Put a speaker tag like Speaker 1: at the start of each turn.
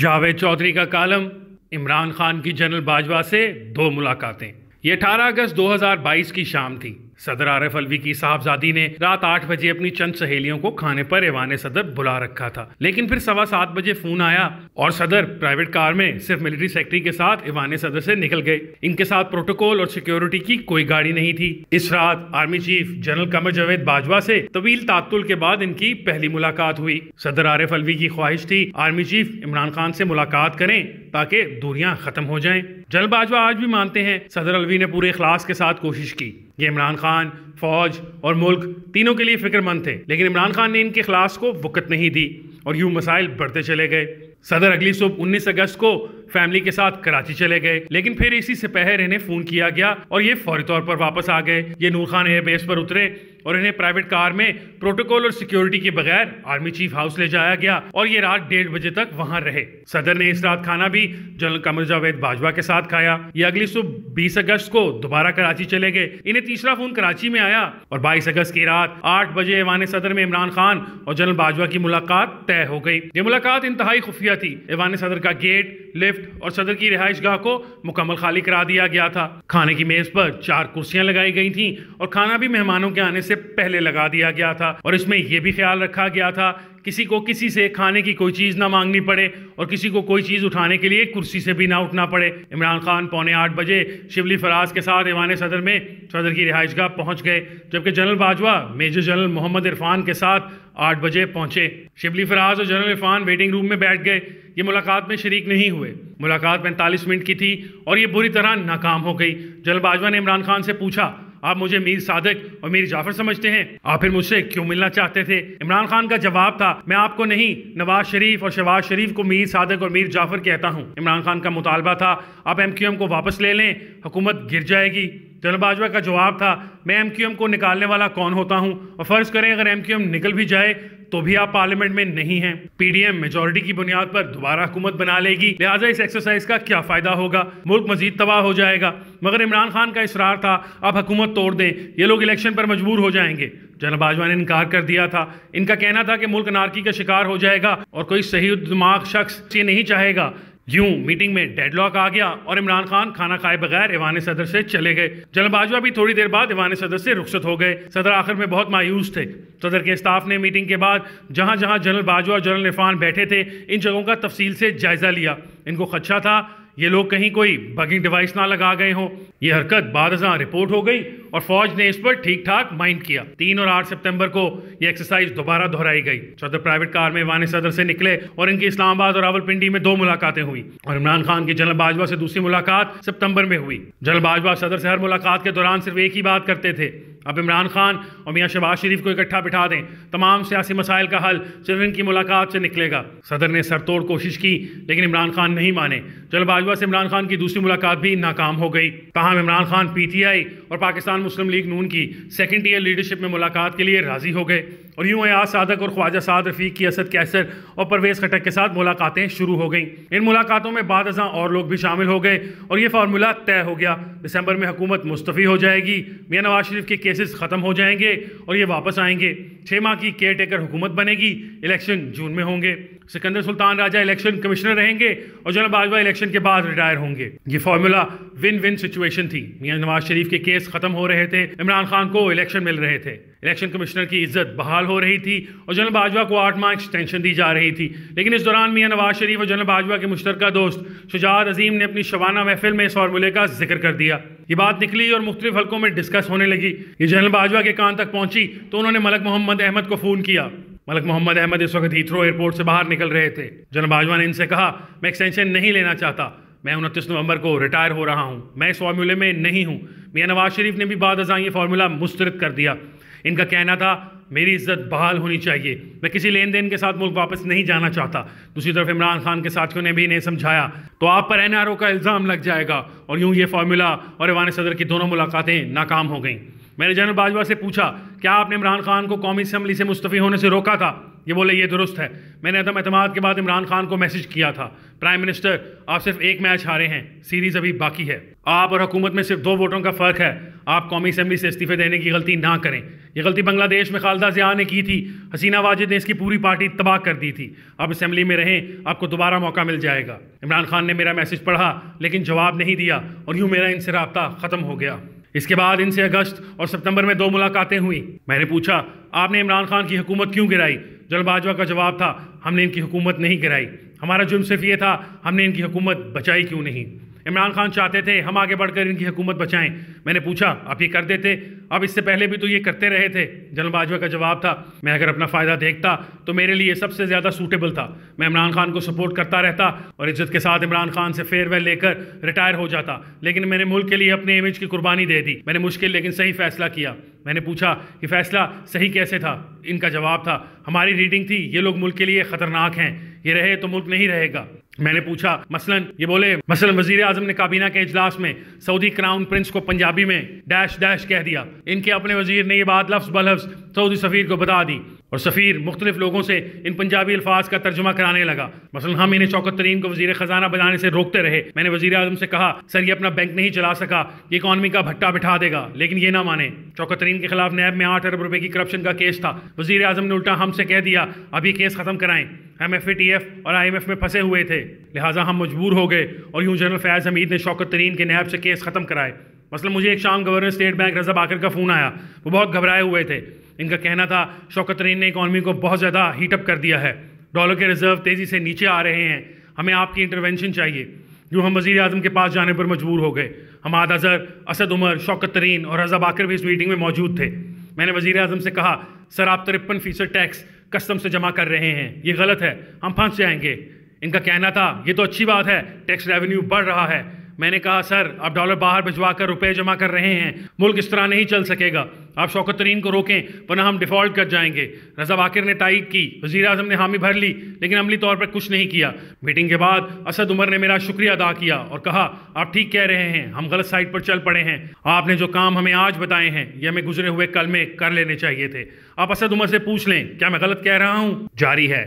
Speaker 1: जावेद चौधरी का कालम इमरान खान की जनरल बाजवा से दो मुलाकातें ये 18 अगस्त 2022 की शाम थी सदर आरिफ अलवी की साहबजादी ने रात आठ बजे अपनी चंद सहेलियों को खाने पर एवान सदर बुला रखा था लेकिन फिर सवा सात बजे फोन आया और सदर प्राइवेट कार में सिर्फ मिलिट्री सेक्रेटरी के साथ एवान सदर से निकल गए इनके साथ प्रोटोकॉल और सिक्योरिटी की कोई गाड़ी नहीं थी इस रात army chief general Qamar Javed Bajwa से तवील तातुल के बाद इनकी पहली मुलाकात हुई सदर आरिफ अलवी की ख्वाहिश थी आर्मी चीफ इमरान खान से मुलाकात करें ताकि दूरियां खत्म हो जाएं। जनरल बाजवा आज भी मानते हैं सदर अलवी ने पूरे इखलास के साथ कोशिश की ये इमरान खान फौज और मुल्क तीनों के लिए फिक्रमंद थे लेकिन इमरान खान ने इनके खिलास को वक़्त नहीं दी और यूं मसाइल बढ़ते चले गए सदर अगली सुबह 19 अगस्त को फैमिली के साथ कराची चले गए लेकिन फिर इसी से पहले इन्हें फ़ोन किया गया और ये फौरी तौर पर वापस आ गए ये नूर खान एयरबेस पर उतरे और इन्हें प्राइवेट कार में प्रोटोकॉल और सिक्योरिटी के बगैर आर्मी चीफ हाउस ले जाया गया और ये रात डेढ़ बजे तक वहाँ रहे सदर ने इस रात खाना भी जनरल कमर जावेद बाजवा के साथ खाया ये अगली सुबह बीस अगस्त को दोबारा कराची चले गए इन्हें तीसरा फोन कराची में आया और बाईस अगस्त की रात आठ बजे ऐवान सदर में इमरान खान और जनरल बाजवा की मुलाकात तय हो गई ये मुलाकात इंतहाई खुफिया थी ईवान सदर का गेट लिफ्ट और सदर की रिहाइश गाह को मुकम्मल खाली करा दिया गया था खाने की मेज पर चार कुर्सियां लगाई गई थी और खाना भी मेहमानों के आने से पहले लगा दिया गया था और इसमें यह भी ख्याल रखा गया था किसी को किसी से खाने की कोई चीज़ ना मांगनी पड़े और किसी को कोई चीज़ उठाने के लिए कुर्सी से भी ना उठना पड़े इमरान खान पौने आठ बजे शिवली फराज के साथ ईवान सदर में सदर की रिहाइशगाह पहुंच गए जबकि general Bajwa major general Mohammad Irfan के साथ आठ बजे पहुंचे शिवली फराज और जनरल इरफान वेटिंग रूम में बैठ गए ये मुलाकात में शरीक नहीं हुए मुलाकात पैंतालीस मिनट की थी और ये बुरी तरह नाकाम हो गई जनरल बाजवा ने इमरान खान से पूछा आप मुझे मीर सादक और मीर जाफर समझते हैं आप फिर मुझसे क्यों मिलना चाहते थे इमरान खान का जवाब था मैं आपको नहीं नवाज शरीफ और शहबाज शरीफ को मीर सादक और मीर जाफर कहता हूँ इमरान खान का मुतालबा था आप एम क्यू एम को वापस ले लें हुकूमत गिर जाएगी जनरल बाजवा का जवाब था मैं एम क्यू एम को निकालने वाला कौन होता हूँ और फ़र्ज़ करें अगर एम क्यू एम निकल भी जाए तो भी आप पार्लियामेंट में नहीं है पीडीएम मेजोरिटी की बुनियाद पर दोबारा हुकूमत बना लेगी लिहाजा इस एक्सरसाइज का क्या फायदा होगा मुल्क मजीद तबाह हो जाएगा मगर इमरान खान का इसरार था अब हुकूमत तोड़ दें ये लोग इलेक्शन पर मजबूर हो जाएंगे जनरल बाजवा ने इनकार कर दिया था इनका कहना था कि मुल्क नारकी का शिकार हो जाएगा और कोई सही दिमाग शख्स ये नहीं चाहेगा यूं मीटिंग में डेडलॉक आ गया और इमरान खान खाना खाए बगैर ईवान सदर से चले गए बाजवा भी थोड़ी देर बाद ईवान सदर से रुखसत हो गए सदर आखिर में बहुत मायूस थे सदर के स्टाफ ने मीटिंग के बाद जहां जहां जनरल बाजवा और जनरल इरफान बैठे थे इन जगहों का तफसील से जायजा लिया इनको खदशा था ये लोग कहीं कोई बगिंग डिवाइस ना लगा गए हो ये हरकत बारजा रिपोर्ट हो गई और फौज ने इस पर ठीक ठाक माइंड किया तीन और आठ सितंबर को ये एक्सरसाइज दोबारा दोहराई गई सदर प्राइवेट कार में वान सदर से निकले और इनकी इस्लामाबाद और रावलपिंडी में दो मुलाकातें हुई और इमरान खान की जनरल बाजवा से दूसरी मुलाकात सितंबर में हुई जनरल बाजवा सदर से हर मुलाकात के दौरान सिर्फ एक ही बात करते थे अब इमरान खान और मियाँ शहबाज शरीफ को इकट्ठा बिठा दें तमाम सियासी मसाइल का हल सिर्फ इनकी मुलाकात से निकलेगा सदर ने सरतोड़ कोशिश की लेकिन इमरान खान नहीं माने बाजवा से इमरान खान की दूसरी मुलाकात भी नाकाम हो गई तहम Imran Khan P T I और पाकिस्तान मुस्लिम लीग नून की सेकेंड ईयर लीडरशिप में मुलाकात के लिए राज़ी हो गए और यूं अयाज सादक और ख्वाजा साद रफीक की असद कैसर और परवेज़ खटक के साथ मुलाकातें शुरू हो गई इन मुलाकातों में बाद हजा और लोग भी शामिल हो गए और ये फार्मूला तय हो गया दिसंबर में हुकूमत मुस्तफ़ी हो जाएगी मियाँ नवाज शरीफ के केसेस ख़त्म हो जाएंगे और ये वापस आएंगे छः माह की केयर टेकर हुकूमत बनेगी इलेक्शन जून में होंगे सिकंदर सुल्तान राजा इलेक्शन कमिश्नर रहेंगे और जनरल बाजवा इलेक्शन के बाद रिटायर होंगे ये फार्मूला विन विन सिचुएशन थी मियाँ नवाज शरीफ के केस ख़त्म हो रहे थे इमरान खान को इलेक्शन मिल रहे थे इलेक्शन कमिश्नर की इज्जत बहाल हो रही थी और जनरल बाजवा को आठ माह एक्सटेंशन दी जा रही थी लेकिन इस दौरान मियाँ नवाज शरीफ और जनरल बाजवा के मुश्तर दोस्त शुजात अजीम ने अपनी शबाना महफिल में इस फार्मूले का जिक्र कर दिया ये बात निकली और मुख्तलि हल्कों में डिस्कस होने लगी ये जनरल बाजवा के कान तक पहुंची तो उन्होंने मलक मोहम्मद अहमद को फ़ोन किया मलक मोहम्मद अहमद इस वक्त हीथ्रो एयरपोर्ट से बाहर निकल रहे थे जनरल बाजवा ने इनसे कहा मैं एक्सटेंशन नहीं लेना चाहता मैं उनतीस नवंबर को रिटायर हो रहा हूँ मैं इस फार्मूले में नहीं हूँ मियाँ नवाज शरीफ ने भी बाद अजा ये फार्मूला मुस्तरद कर दिया इनका कहना था मेरी इज्जत बहाल होनी चाहिए मैं किसी लेन देन के साथ मुल्क वापस नहीं जाना चाहता दूसरी तरफ इमरान खान के साथियों ने भी इन्हें समझाया तो आप पर एन का इल्ज़ाम लग जाएगा और यूँ ये फार्मूला और ईवान सदर की दोनों मुलाकातें नाकाम हो गईं मैंने जनरल बाजवा से पूछा क्या आपने इमरान खान को कौमी इसम्बली से मुस्तफ़ी होने से रोका था ये बोले ये दुरुस्त है मैंने अदम अतमाद के बाद इमरान खान को मैसेज किया था प्राइम मिनिस्टर आप सिर्फ एक मैच हारे हैं सीरीज़ अभी बाकी है आप और हुकूमत में सिर्फ दो वोटों का फ़र्क है आप कौमी असम्बली से इस्तीफ़े देने की गलती ना करें यह गलती बांग्लादेश में खालदा ज़िया ने की थी हसीना वाजिद ने इसकी पूरी पार्टी तबाह कर दी थी आप असम्बली में रहें आपको दोबारा मौका मिल जाएगा इमरान खान ने मेरा मैसेज पढ़ा लेकिन जवाब नहीं दिया और यूँ मेरा इनसे रबता ख़त्म हो गया इसके बाद इनसे अगस्त और सितंबर में दो मुलाकातें हुई मैंने पूछा आपने इमरान खान की हुकूमत क्यों गिराई बाजवा का जवाब था हमने इनकी हुकूमत नहीं गिराई हमारा जुर्म सिर्फ ये था हमने इनकी हुकूमत बचाई क्यों नहीं इमरान खान चाहते थे हम आगे बढ़कर इनकी हुकूमत बचाएं मैंने पूछा आप ये कर देते अब इससे पहले भी तो ये करते रहे थे जनरल बाजवा का जवाब था मैं अगर अपना फ़ायदा देखता तो मेरे लिए सबसे ज़्यादा सूटेबल था मैं इमरान खान को सपोर्ट करता रहता और इज्जत के साथ इमरान खान से फेयरवेल लेकर रिटायर हो जाता लेकिन मैंने मुल्क के लिए अपने इमेज की कुर्बानी दे दी मैंने मुश्किल लेकिन सही फैसला किया मैंने पूछा कि फ़ैसला सही कैसे था इनका जवाब था हमारी रीडिंग थी ये लोग मुल्क के लिए ख़तरनाक हैं ये रहे तो मुल्क नहीं रहेगा मैंने पूछा मसलन ये बोले मसलन वजीर आजम ने काबीना के इजलास में सऊदी क्राउन प्रिंस को पंजाबी में डैश डैश कह दिया इनके अपने वजीर ने यह बात लफ्ज़ बलफ्ज़ सऊदी सफ़ीर को बता दी और सफ़ीर मुख्तलिफ लोगों से इन पंजाबी अल्फाज का तर्जुमा कराने लगा मसलन हम इन्हें चौकत तरीन को वजीर खजाना बनाने से रोकते रहे मैंने वजी अजम से कहा सर ये अपना बैंक नहीं चला सका ये इकानमी का भट्टा बिठा देगा लेकिन ये ना माने चौकत तरीन के खिलाफ नैब में आठ अरब रुपये की करप्शन का केस था वजीर अजम ने उल्टा हमसे कह दिया अभी केस ख़त्म कराएं एम एफ टी एफ और आई एम एफ में फंसे हुए थे लिहाजा हम मजबूर हो गए और यूं जनरल फैज़ हमीद ने शौकत तरीन के नैब से केस ख़त्म कराए मसलन मुझे एक शाम governor state bank Raza Baqir का फ़ोन आया वो बहुत घबराए हुए थे इनका कहना था शौकत तरीन ने इकॉनमी को बहुत ज़्यादा हीटअप कर दिया है डॉलर के रिजर्व तेज़ी से नीचे आ रहे हैं हमें आपकी इंटरवेंशन चाहिए जो हम वजी अजम के पास जाने पर मजबूर हो गए हमाद अजहर असद उमर शौकत तरीन और रजा बाकर भी इस मीटिंग में मौजूद थे मैंने वजी अजम से कहा सर आप तिरपन फीसद टैक्स कस्टम से जमा कर रहे हैं ये गलत है हम फंस जाएंगे इनका कहना था ये तो अच्छी बात है टैक्स रेवेन्यू बढ़ रहा है मैंने कहा सर आप डॉलर बाहर भिजवा कर रुपये जमा कर रहे हैं मुल्क इस तरह नहीं चल सकेगा आप शौकत तरीन को रोकें वरना हम डिफ़ॉल्ट कर जाएंगे रजा वाकिर ने तायद की वजी अजम ने हामी भर ली लेकिन अमली तौर पर कुछ नहीं किया मीटिंग के बाद असद उमर ने मेरा शुक्रिया अदा किया और कहा आप ठीक कह रहे हैं हम गलत साइड पर चल पड़े हैं आपने जो काम हमें आज बताए हैं ये हमें गुजरे हुए कल में कर लेने चाहिए थे आप असद उमर से पूछ लें क्या मैं गलत कह रहा हूँ जारी है